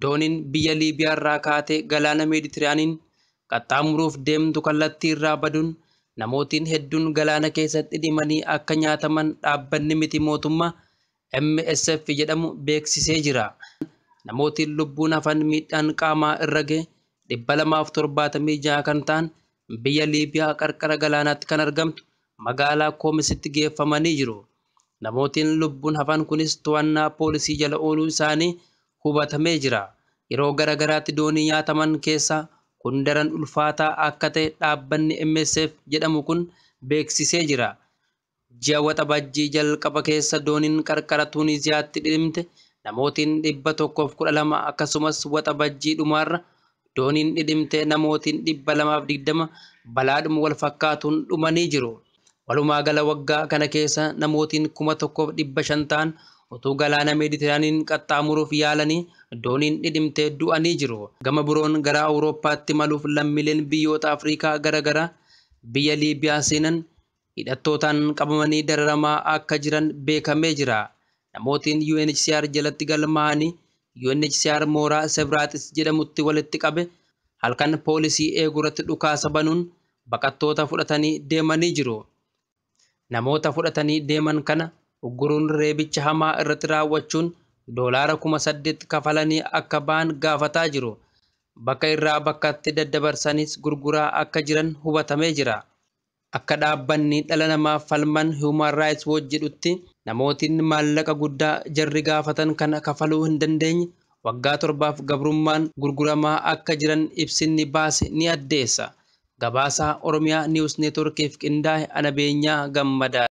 Dooniin biyya libiyaa irraa kaatee galaana Meeditiraaniin qaxxaamuruuf deemtu kallattii irraa baduun namootiin hedduun galaana keessatti dhimanii akka nyaataman dhaabbanni miti mootummaa MSF jedhamu beeksisee jira. Namootiin lubbuun hafan miidhaan qaamaa irra ga'e dhibba lamaaf torbaatamii kan ta'an biyya Liibiyaa qarqara galaanaatti kan argamtu magaalaa Koomisitti geeffamanii jiru. Namootiin lubbuun hafan kunis to'annaa poolisii jala ooluu isaanii hubatamee jira. Yeroo garaatti doonii nyaataman keessaa kun daran ulfaataa akka ta'e dhaabbanni MSF jedhamu kun beeksisee jira. Ji'a waxa bajjii jalqaba keessa dooniin qarqara Tuuniziyaatti dhimte namootin dhibba tokkoof kudha lama akkasumas waxa bajjii dhumaarra dooniin dhidhimte namootiin dhibba lamaaf digdama balaadhuma wal fakkaatuun dhumanii jiru. Walumaa gala waggaa kana keessa namootiin kuma tokkoof dhibba shan utuu galaana mediteraaniin qaxxaamuruuf yaalanii dooniin dhidhimtee du'anii jiru. Gama biroon gara Awurooppaatti maluuf lammiileen biyyoota Afrikaa garaa garaa biyya Liibiyaa seenan hidhattootaan qabamanii dararamaa akka jiran beekamee jira. Namootiin UNHCR jalatti galmaa'anii UNHCR mooraa Sebraaxis jedhamutti walitti qabe halkan poolisii eeguu irratti dhukaasa banuun baqattoota fudhatanii deemanii jiru. Namoota fudhatanii deeman kana Ugguruun reebicha hamaa irratti raawwachuun doolaara kuma saddeet kafalanii akka ba'an gaafataa jiru. Bakka irraa bakkatti daddabarsanis gurguraa akka jiran hubatamee jira. Akka dhaabbanni dhala namaaf falman Human Rights Watch jedhutti namootiin maallaqa guddaa jarri gaafatan kana kafaluu hin waggaa torbaaf gabrummaan gurguramaa akka jiran ibsinni baase ni addeessa. Gabaasaa Oromiyaa Niwus Neetworkiif qindaa'e Anabeenyaa Gammadaa.